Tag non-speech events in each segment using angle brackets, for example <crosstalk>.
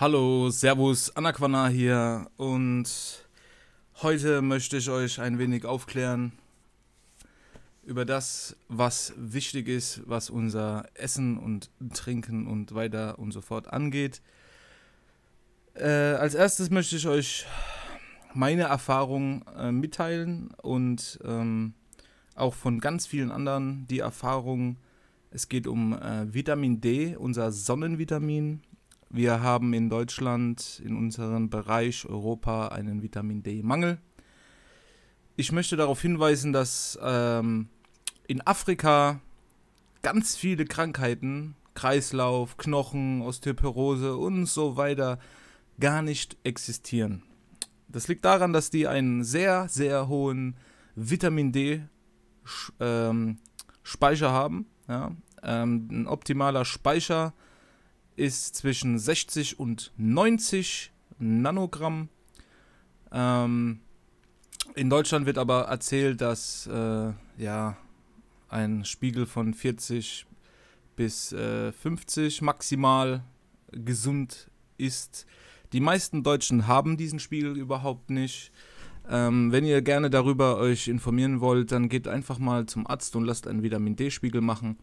Hallo, Servus, Anaquana hier und heute möchte ich euch ein wenig aufklären über das, was wichtig ist, was unser Essen und Trinken und weiter und so fort angeht. Äh, als erstes möchte ich euch meine Erfahrung äh, mitteilen und ähm, auch von ganz vielen anderen die Erfahrung, es geht um äh, Vitamin D, unser Sonnenvitamin wir haben in Deutschland in unserem Bereich Europa einen Vitamin D-Mangel. Ich möchte darauf hinweisen, dass ähm, in Afrika ganz viele Krankheiten, Kreislauf, Knochen, Osteoporose und so weiter, gar nicht existieren. Das liegt daran, dass die einen sehr, sehr hohen Vitamin D-Speicher ähm, haben. Ja? Ähm, ein optimaler Speicher ist zwischen 60 und 90 Nanogramm. Ähm, in Deutschland wird aber erzählt, dass äh, ja, ein Spiegel von 40 bis äh, 50 maximal gesund ist. Die meisten Deutschen haben diesen Spiegel überhaupt nicht. Ähm, wenn ihr gerne darüber euch informieren wollt, dann geht einfach mal zum Arzt und lasst einen Vitamin D-Spiegel machen.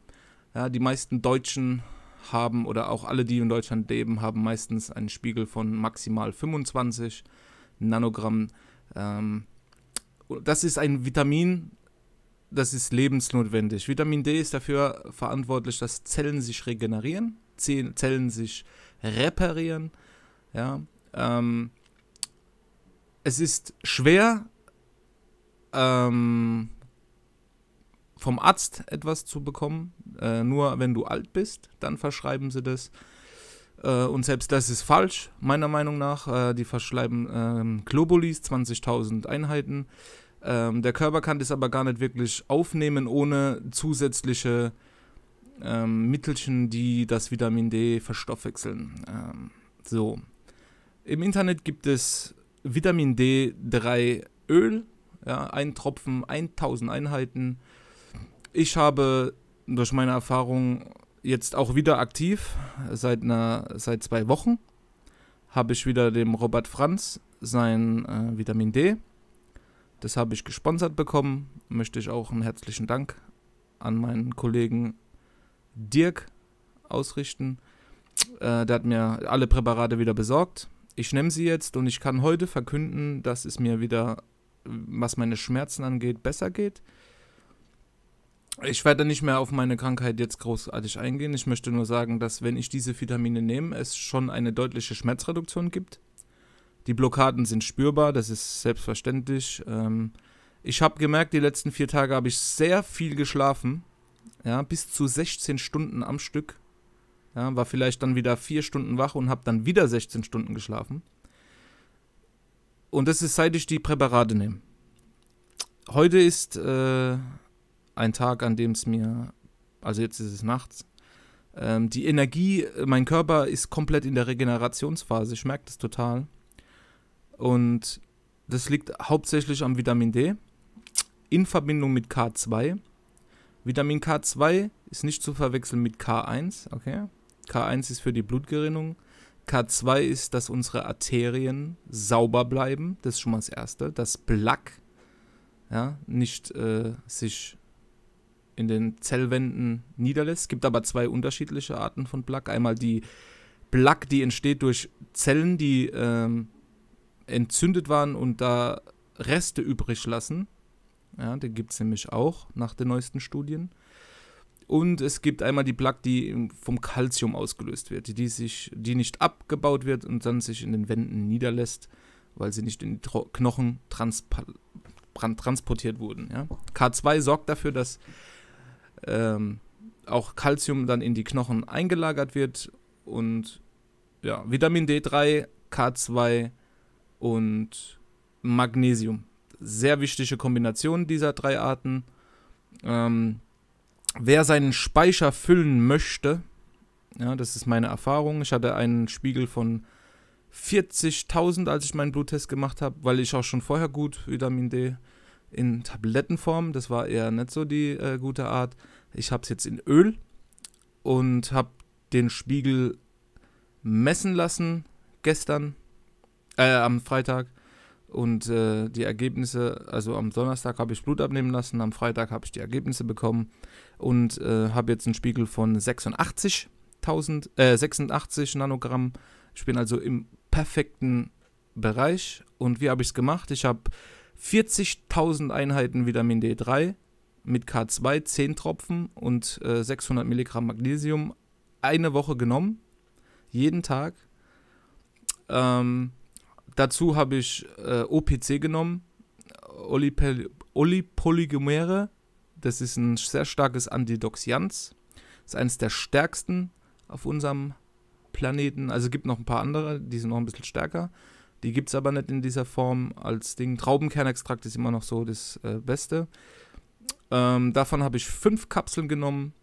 Ja, die meisten Deutschen haben oder auch alle, die in Deutschland leben, haben meistens einen Spiegel von maximal 25 Nanogramm. Ähm, das ist ein Vitamin, das ist lebensnotwendig. Vitamin D ist dafür verantwortlich, dass Zellen sich regenerieren, Zellen sich reparieren. Ja, ähm, es ist schwer, ähm, vom Arzt etwas zu bekommen. Äh, nur wenn du alt bist, dann verschreiben sie das. Äh, und selbst das ist falsch, meiner Meinung nach. Äh, die verschreiben ähm, Globulis, 20.000 Einheiten. Ähm, der Körper kann das aber gar nicht wirklich aufnehmen ohne zusätzliche ähm, Mittelchen, die das Vitamin D verstoffwechseln. Ähm, so. Im Internet gibt es Vitamin D3 Öl, ja, ein Tropfen, 1000 Einheiten. Ich habe durch meine Erfahrung jetzt auch wieder aktiv, seit, einer, seit zwei Wochen, habe ich wieder dem Robert Franz sein äh, Vitamin D. Das habe ich gesponsert bekommen. Möchte ich auch einen herzlichen Dank an meinen Kollegen Dirk ausrichten. Äh, der hat mir alle Präparate wieder besorgt. Ich nehme sie jetzt und ich kann heute verkünden, dass es mir wieder, was meine Schmerzen angeht, besser geht. Ich werde nicht mehr auf meine Krankheit jetzt großartig eingehen. Ich möchte nur sagen, dass wenn ich diese Vitamine nehme, es schon eine deutliche Schmerzreduktion gibt. Die Blockaden sind spürbar, das ist selbstverständlich. Ähm, ich habe gemerkt, die letzten vier Tage habe ich sehr viel geschlafen. Ja, bis zu 16 Stunden am Stück. Ja, war vielleicht dann wieder vier Stunden wach und habe dann wieder 16 Stunden geschlafen. Und das ist, seit ich die Präparate nehme. Heute ist äh, ein Tag, an dem es mir, also jetzt ist es nachts, ähm, die Energie, mein Körper ist komplett in der Regenerationsphase, ich merke das total. Und das liegt hauptsächlich am Vitamin D in Verbindung mit K2. Vitamin K2 ist nicht zu verwechseln mit K1, okay? K1 ist für die Blutgerinnung. K2 ist, dass unsere Arterien sauber bleiben. Das ist schon mal das Erste. Das Plaque ja, nicht äh, sich in den Zellwänden niederlässt. Es gibt aber zwei unterschiedliche Arten von Plaque. Einmal die Plaque, die entsteht durch Zellen, die ähm, entzündet waren und da Reste übrig lassen. Ja, den gibt es nämlich auch nach den neuesten Studien. Und es gibt einmal die Plaque, die vom Calcium ausgelöst wird, die, sich, die nicht abgebaut wird und dann sich in den Wänden niederlässt, weil sie nicht in die Knochen transportiert wurden. Ja? K2 sorgt dafür, dass ähm, auch Kalzium dann in die Knochen eingelagert wird und ja, Vitamin D3, K2 und Magnesium. Sehr wichtige Kombination dieser drei Arten. Ähm, wer seinen Speicher füllen möchte, ja, das ist meine Erfahrung. Ich hatte einen Spiegel von 40.000, als ich meinen Bluttest gemacht habe, weil ich auch schon vorher gut Vitamin D in Tablettenform. Das war eher nicht so die äh, gute Art. Ich habe es jetzt in Öl und habe den Spiegel messen lassen gestern, äh, am Freitag. Und äh, die Ergebnisse, also am Donnerstag habe ich Blut abnehmen lassen, am Freitag habe ich die Ergebnisse bekommen und äh, habe jetzt einen Spiegel von 86.000, äh, 86 Nanogramm. Ich bin also im perfekten Bereich. Und wie habe ich es gemacht? Ich habe 40.000 Einheiten Vitamin D3 mit K2, 10 Tropfen und äh, 600 Milligramm Magnesium eine Woche genommen, jeden Tag. Ähm, dazu habe ich äh, OPC genommen, Olipolygomere, das ist ein sehr starkes Antidoxianz, ist eines der stärksten auf unserem Planeten, also gibt noch ein paar andere, die sind noch ein bisschen stärker. Die gibt es aber nicht in dieser Form als Ding. Traubenkernextrakt ist immer noch so das äh, Beste. Ähm, davon habe ich fünf Kapseln genommen.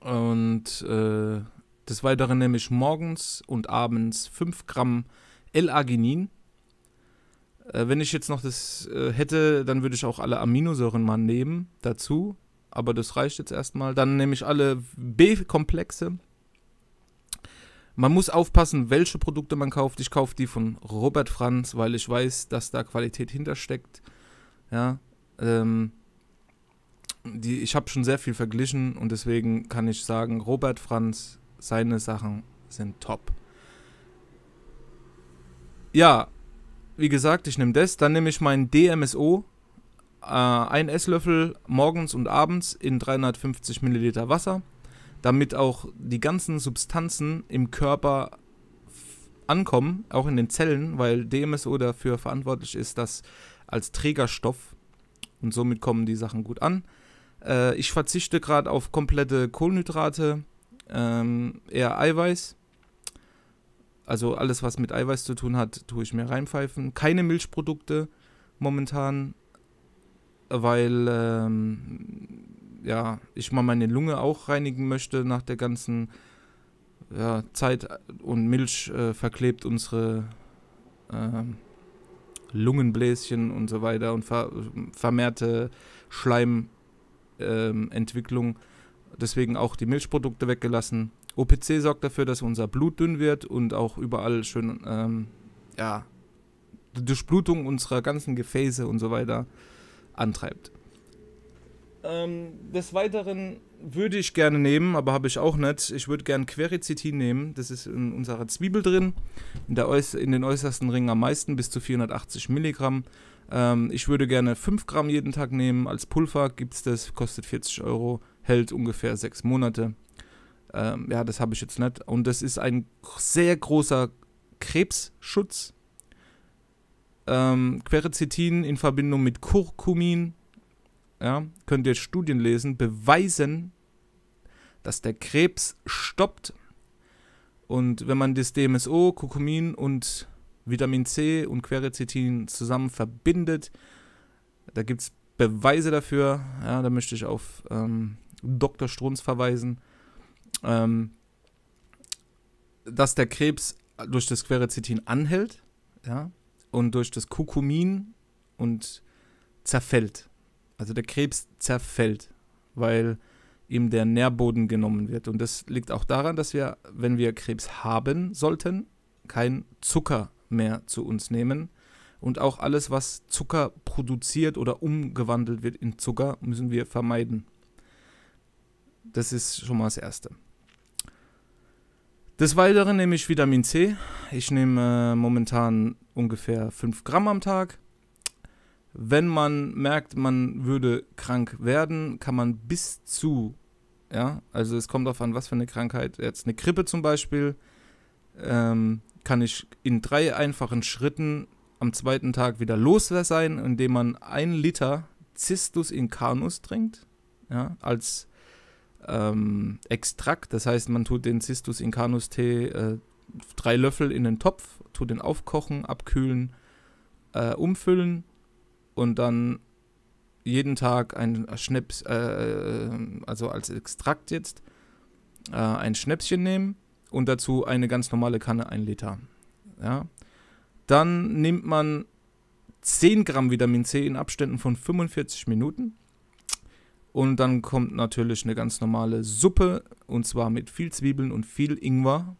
Und äh, des Weiteren nehme ich morgens und abends 5 Gramm L-Arginin. Äh, wenn ich jetzt noch das äh, hätte, dann würde ich auch alle Aminosäuren mal nehmen dazu. Aber das reicht jetzt erstmal. Dann nehme ich alle B-Komplexe man muss aufpassen, welche Produkte man kauft. Ich kaufe die von Robert Franz, weil ich weiß, dass da Qualität hintersteckt. Ja, ähm, die, ich habe schon sehr viel verglichen und deswegen kann ich sagen, Robert Franz, seine Sachen sind top. Ja, wie gesagt, ich nehme das. Dann nehme ich meinen DMSO, äh, ein Esslöffel morgens und abends in 350 Milliliter Wasser damit auch die ganzen Substanzen im Körper ankommen, auch in den Zellen, weil DMSO dafür verantwortlich ist, dass als Trägerstoff und somit kommen die Sachen gut an. Äh, ich verzichte gerade auf komplette Kohlenhydrate, ähm, eher Eiweiß. Also alles, was mit Eiweiß zu tun hat, tue ich mir reinpfeifen. Keine Milchprodukte momentan, weil ähm, ja, ich mal meine Lunge auch reinigen möchte nach der ganzen ja, Zeit und Milch äh, verklebt unsere äh, Lungenbläschen und so weiter und ver vermehrte Schleimentwicklung. Äh, Deswegen auch die Milchprodukte weggelassen. OPC sorgt dafür, dass unser Blut dünn wird und auch überall schön, ähm, ja, die Durchblutung unserer ganzen Gefäße und so weiter antreibt. Ähm, des Weiteren würde ich gerne nehmen, aber habe ich auch nicht. Ich würde gerne Quercetin nehmen. Das ist in unserer Zwiebel drin. In, der äuß in den äußersten Ringen am meisten, bis zu 480 Milligramm. Ähm, ich würde gerne 5 Gramm jeden Tag nehmen. Als Pulver gibt es das, kostet 40 Euro, hält ungefähr 6 Monate. Ähm, ja, das habe ich jetzt nicht. Und das ist ein sehr großer Krebsschutz. Ähm, Quercetin in Verbindung mit Kurkumin ja, könnt ihr Studien lesen, beweisen, dass der Krebs stoppt. Und wenn man das DMSO, Kurkumin und Vitamin C und Quercetin zusammen verbindet, da gibt es Beweise dafür. Ja, da möchte ich auf ähm, Dr. Strunz verweisen, ähm, dass der Krebs durch das Quercetin anhält ja, und durch das Kurkumin und zerfällt. Also der Krebs zerfällt, weil ihm der Nährboden genommen wird. Und das liegt auch daran, dass wir, wenn wir Krebs haben sollten, kein Zucker mehr zu uns nehmen. Und auch alles, was Zucker produziert oder umgewandelt wird in Zucker, müssen wir vermeiden. Das ist schon mal das Erste. Des Weiteren nehme ich Vitamin C. Ich nehme äh, momentan ungefähr 5 Gramm am Tag. Wenn man merkt, man würde krank werden, kann man bis zu, ja, also es kommt darauf an, was für eine Krankheit, jetzt eine Grippe zum Beispiel, ähm, kann ich in drei einfachen Schritten am zweiten Tag wieder los sein, indem man ein Liter Cistus Canus trinkt, ja, als ähm, Extrakt. Das heißt, man tut den Cistus Canus Tee äh, drei Löffel in den Topf, tut den aufkochen, abkühlen, äh, umfüllen und dann jeden Tag ein Schnips, äh, äh, also als Extrakt jetzt, äh, ein Schnäpschen nehmen und dazu eine ganz normale Kanne, ein Liter. Ja. Dann nimmt man 10 Gramm Vitamin C in Abständen von 45 Minuten. Und dann kommt natürlich eine ganz normale Suppe und zwar mit viel Zwiebeln und viel Ingwer.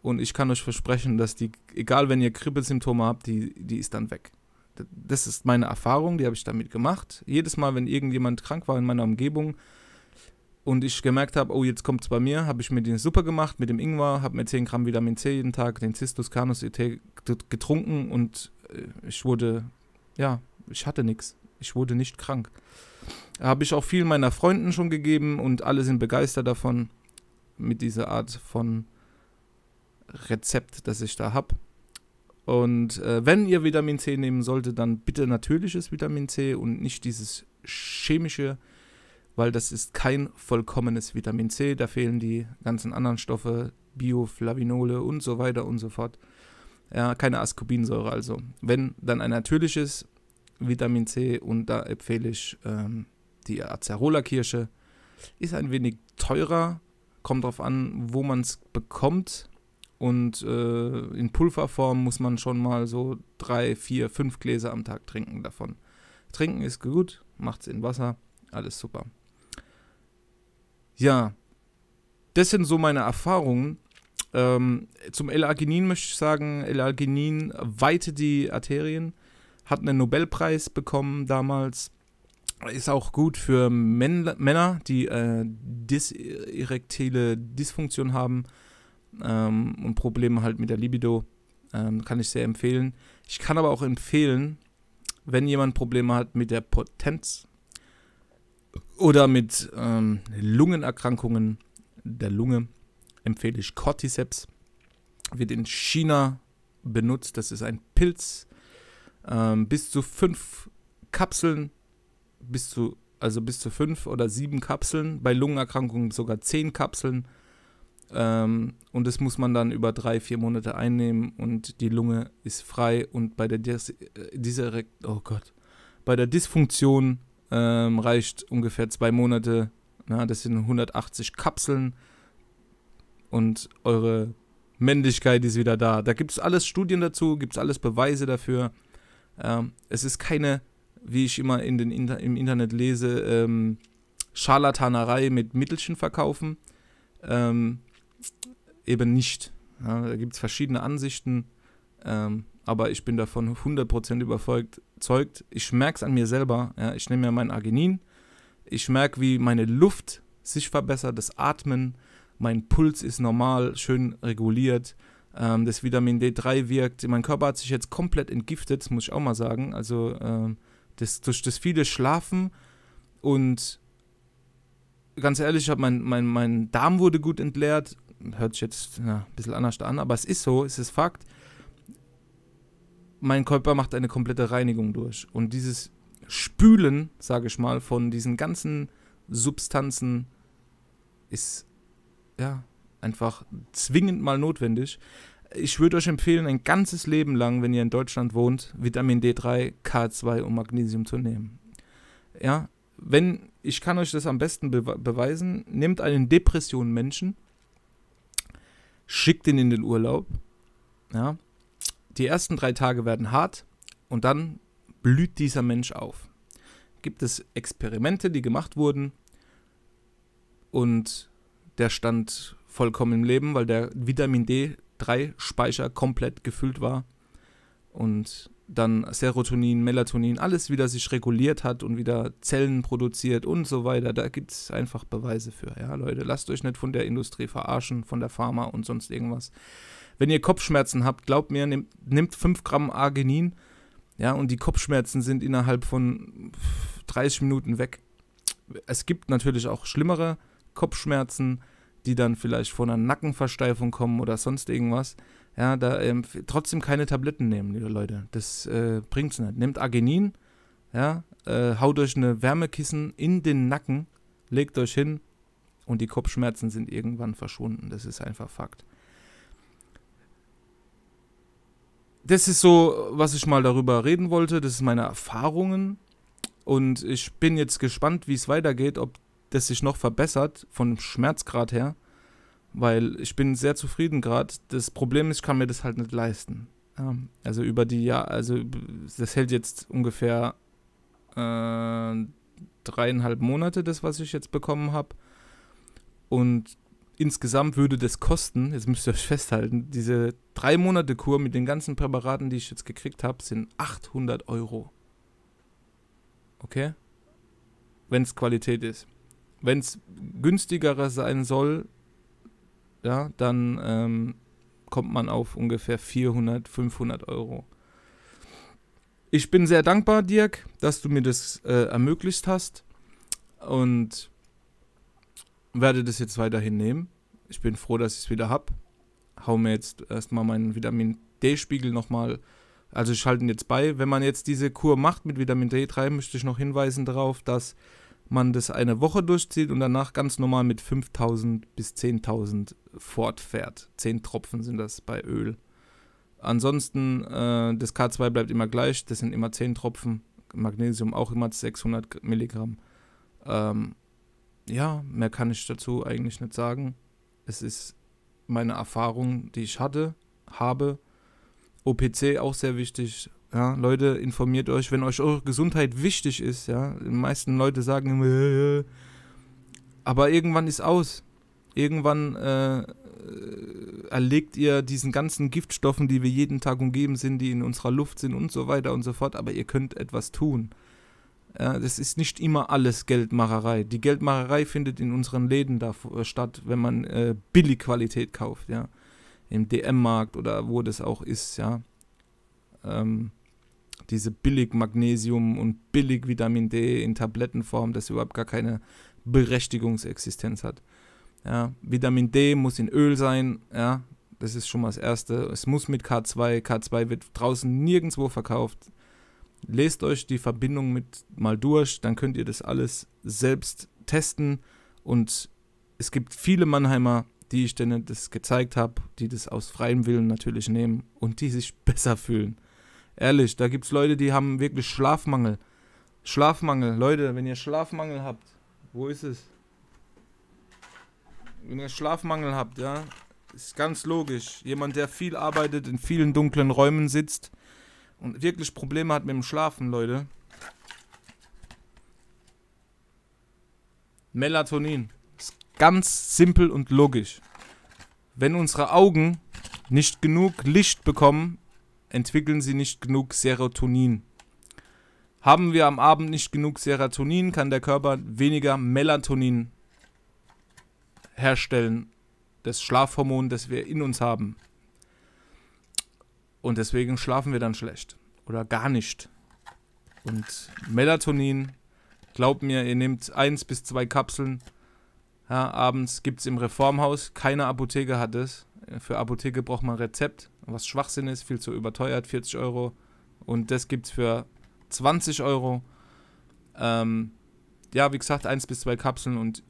Und ich kann euch versprechen, dass die, egal wenn ihr Kribbelsymptome habt, die, die ist dann weg das ist meine Erfahrung, die habe ich damit gemacht. Jedes Mal, wenn irgendjemand krank war in meiner Umgebung und ich gemerkt habe, oh, jetzt kommt es bei mir, habe ich mir die Suppe gemacht mit dem Ingwer, habe mir 10 Gramm Vitamin C jeden Tag, den Cistus Canus e ET getrunken und äh, ich wurde, ja, ich hatte nichts. Ich wurde nicht krank. Habe ich auch vielen meiner Freunden schon gegeben und alle sind begeistert davon mit dieser Art von Rezept, das ich da habe. Und äh, wenn ihr Vitamin C nehmen solltet, dann bitte natürliches Vitamin C und nicht dieses chemische, weil das ist kein vollkommenes Vitamin C. Da fehlen die ganzen anderen Stoffe, Bioflavinole und so weiter und so fort. Ja, keine Ascorbinsäure also. Wenn, dann ein natürliches Vitamin C und da empfehle ich ähm, die Acerola-Kirsche. Ist ein wenig teurer, kommt drauf an, wo man es bekommt. Und äh, in Pulverform muss man schon mal so drei, vier, fünf Gläser am Tag trinken davon. Trinken ist gut, macht's in Wasser, alles super. Ja, das sind so meine Erfahrungen. Ähm, zum L-Arginin möchte ich sagen, L-Arginin weite die Arterien, hat einen Nobelpreis bekommen damals, ist auch gut für Männer, die äh, dyserektile Dysfunktion haben ähm, und Probleme halt mit der Libido. Ähm, kann ich sehr empfehlen. Ich kann aber auch empfehlen, wenn jemand Probleme hat mit der Potenz oder mit ähm, Lungenerkrankungen der Lunge, empfehle ich Cordyceps. Wird in China benutzt. Das ist ein Pilz. Ähm, bis zu fünf Kapseln, bis zu, also bis zu fünf oder sieben Kapseln. Bei Lungenerkrankungen sogar zehn Kapseln ähm, und das muss man dann über drei, vier Monate einnehmen und die Lunge ist frei und bei der Dis äh, oh Gott, bei der Dysfunktion ähm, reicht ungefähr zwei Monate. Na, das sind 180 Kapseln und eure Männlichkeit ist wieder da. Da gibt es alles Studien dazu, gibt es alles Beweise dafür. Ähm, es ist keine, wie ich immer in den Inter im Internet lese, ähm, Scharlatanerei mit Mittelchen verkaufen. Ähm, eben nicht. Ja, da gibt es verschiedene Ansichten, ähm, aber ich bin davon 100% überzeugt. Ich merke es an mir selber. Ja, ich nehme mir mein Arginin, ich merke, wie meine Luft sich verbessert, das Atmen, mein Puls ist normal, schön reguliert. Ähm, das Vitamin D3 wirkt. Mein Körper hat sich jetzt komplett entgiftet, muss ich auch mal sagen. Also ähm, das, durch das viele Schlafen und ganz ehrlich, ich mein, mein, mein Darm wurde gut entleert hört sich jetzt na, ein bisschen anders an, aber es ist so, es ist Fakt. Mein Körper macht eine komplette Reinigung durch. Und dieses Spülen, sage ich mal, von diesen ganzen Substanzen ist ja einfach zwingend mal notwendig. Ich würde euch empfehlen, ein ganzes Leben lang, wenn ihr in Deutschland wohnt, Vitamin D3, K2 und Magnesium zu nehmen. Ja, wenn ich kann euch das am besten be beweisen, nehmt einen Depression Menschen schickt ihn in den Urlaub. Ja. Die ersten drei Tage werden hart und dann blüht dieser Mensch auf. Gibt es Experimente, die gemacht wurden und der stand vollkommen im Leben, weil der Vitamin D3-Speicher komplett gefüllt war und dann Serotonin, Melatonin, alles wieder sich reguliert hat und wieder Zellen produziert und so weiter. Da gibt es einfach Beweise für. Ja, Leute, lasst euch nicht von der Industrie verarschen, von der Pharma und sonst irgendwas. Wenn ihr Kopfschmerzen habt, glaubt mir, nehmt, 5 Gramm Arginin, ja, und die Kopfschmerzen sind innerhalb von 30 Minuten weg. Es gibt natürlich auch schlimmere Kopfschmerzen, die dann vielleicht von einer Nackenversteifung kommen oder sonst irgendwas. Ja, da ähm, trotzdem keine Tabletten nehmen, liebe Leute. Das äh, bringt's nicht. Nehmt Agenin, ja, äh, haut euch eine Wärmekissen in den Nacken, legt euch hin und die Kopfschmerzen sind irgendwann verschwunden. Das ist einfach Fakt. Das ist so, was ich mal darüber reden wollte. Das sind meine Erfahrungen. Und ich bin jetzt gespannt, wie es weitergeht, ob das sich noch verbessert, vom Schmerzgrad her weil ich bin sehr zufrieden gerade. Das Problem ist, ich kann mir das halt nicht leisten. Ähm, also über die Jahre, also das hält jetzt ungefähr äh, dreieinhalb Monate, das, was ich jetzt bekommen habe. Und insgesamt würde das kosten, jetzt müsst ihr euch festhalten, diese drei Monate Kur mit den ganzen Präparaten, die ich jetzt gekriegt habe, sind 800 Euro. Okay? Wenn es Qualität ist. Wenn es günstigerer sein soll, ja, dann ähm, kommt man auf ungefähr 400, 500 Euro. Ich bin sehr dankbar, Dirk, dass du mir das äh, ermöglicht hast und werde das jetzt weiterhin nehmen. Ich bin froh, dass ich es wieder habe. Hau mir jetzt erstmal meinen Vitamin D-Spiegel nochmal. Also ich schalte ihn jetzt bei. Wenn man jetzt diese Kur macht mit Vitamin D3, möchte ich noch hinweisen darauf, dass man das eine Woche durchzieht und danach ganz normal mit 5000 bis 10.000 fortfährt. 10 Tropfen sind das bei Öl. Ansonsten, äh, das K2 bleibt immer gleich, das sind immer 10 Tropfen. Magnesium auch immer 600 Milligramm. Ähm, ja, mehr kann ich dazu eigentlich nicht sagen. Es ist meine Erfahrung, die ich hatte, habe. OPC auch sehr wichtig, ja, Leute, informiert euch, wenn euch eure Gesundheit wichtig ist, ja. Die meisten Leute sagen immer, aber irgendwann ist aus. Irgendwann äh, äh, erlegt ihr diesen ganzen Giftstoffen, die wir jeden Tag umgeben sind, die in unserer Luft sind und so weiter und so fort, aber ihr könnt etwas tun. Äh, das ist nicht immer alles Geldmacherei. Die Geldmacherei findet in unseren Läden da äh, statt, wenn man äh, Billigqualität kauft, ja. Im DM-Markt oder wo das auch ist, ja. Ähm, diese billig Magnesium und billig Vitamin D in Tablettenform, das überhaupt gar keine Berechtigungsexistenz hat. Ja, Vitamin D muss in Öl sein, ja, das ist schon mal das Erste. Es muss mit K2, K2 wird draußen nirgendwo verkauft. Lest euch die Verbindung mit mal durch, dann könnt ihr das alles selbst testen. Und es gibt viele Mannheimer, die ich denen das gezeigt habe, die das aus freiem Willen natürlich nehmen und die sich <laughs> besser fühlen. Ehrlich, da gibt es Leute, die haben wirklich Schlafmangel. Schlafmangel, Leute, wenn ihr Schlafmangel habt, wo ist es? Wenn ihr Schlafmangel habt, ja, ist ganz logisch. Jemand, der viel arbeitet, in vielen dunklen Räumen sitzt und wirklich Probleme hat mit dem Schlafen, Leute. Melatonin. Ist ganz simpel und logisch. Wenn unsere Augen nicht genug Licht bekommen, entwickeln sie nicht genug Serotonin. Haben wir am Abend nicht genug Serotonin, kann der Körper weniger Melatonin herstellen, das Schlafhormon, das wir in uns haben. Und deswegen schlafen wir dann schlecht oder gar nicht. Und Melatonin, glaubt mir, ihr nehmt eins bis zwei Kapseln. Ja, abends gibt es im Reformhaus, keine Apotheke hat es. Für Apotheke braucht man Rezept was Schwachsinn ist, viel zu überteuert, 40 Euro. Und das gibt es für 20 Euro. Ähm, ja, wie gesagt, 1 bis 2 Kapseln und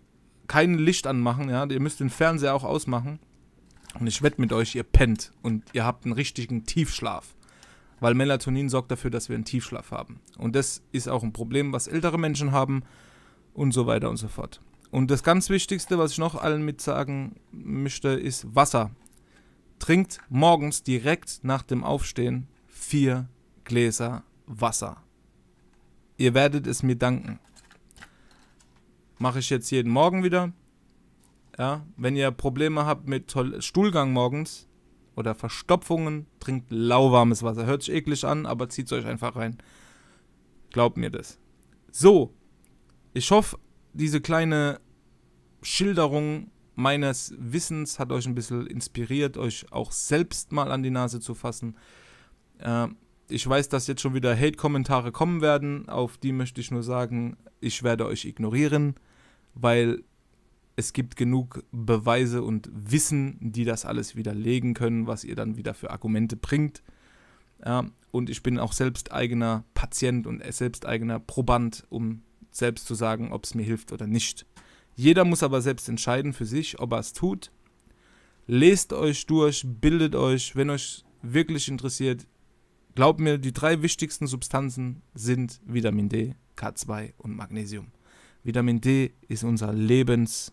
kein Licht anmachen. Ja? Ihr müsst den Fernseher auch ausmachen. Und ich wette mit euch, ihr pennt und ihr habt einen richtigen Tiefschlaf. Weil Melatonin sorgt dafür, dass wir einen Tiefschlaf haben. Und das ist auch ein Problem, was ältere Menschen haben und so weiter und so fort. Und das ganz Wichtigste, was ich noch allen mit sagen möchte, ist Wasser trinkt morgens direkt nach dem Aufstehen vier Gläser Wasser. Ihr werdet es mir danken. Mache ich jetzt jeden Morgen wieder. Ja, wenn ihr Probleme habt mit Stuhlgang morgens oder Verstopfungen, trinkt lauwarmes Wasser. Hört sich eklig an, aber zieht es euch einfach rein. Glaubt mir das. So, ich hoffe, diese kleine Schilderung meines Wissens, hat euch ein bisschen inspiriert, euch auch selbst mal an die Nase zu fassen. Äh, ich weiß, dass jetzt schon wieder Hate-Kommentare kommen werden. Auf die möchte ich nur sagen, ich werde euch ignorieren, weil es gibt genug Beweise und Wissen, die das alles widerlegen können, was ihr dann wieder für Argumente bringt. Ja, ähm, und ich bin auch selbst eigener Patient und selbst eigener Proband, um selbst zu sagen, ob es mir hilft oder nicht. Jeder muss aber selbst entscheiden für sich, ob er es tut. Lest euch durch, bildet euch, wenn euch wirklich interessiert. Glaubt mir, die drei wichtigsten Substanzen sind Vitamin D, K2 und Magnesium. Vitamin D ist unser Lebens,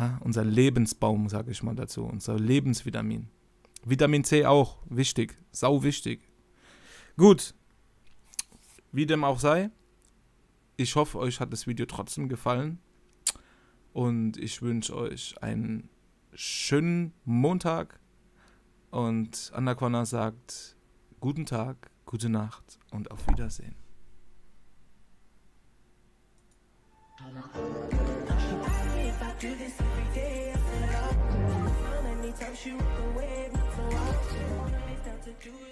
ha, unser Lebensbaum, sage ich mal dazu, unser Lebensvitamin. Vitamin C auch, wichtig, sau wichtig. Gut, wie dem auch sei, ich hoffe, euch hat das Video trotzdem gefallen. Und ich wünsche euch einen schönen Montag. Und Anaconda sagt guten Tag, gute Nacht und auf Wiedersehen. do it.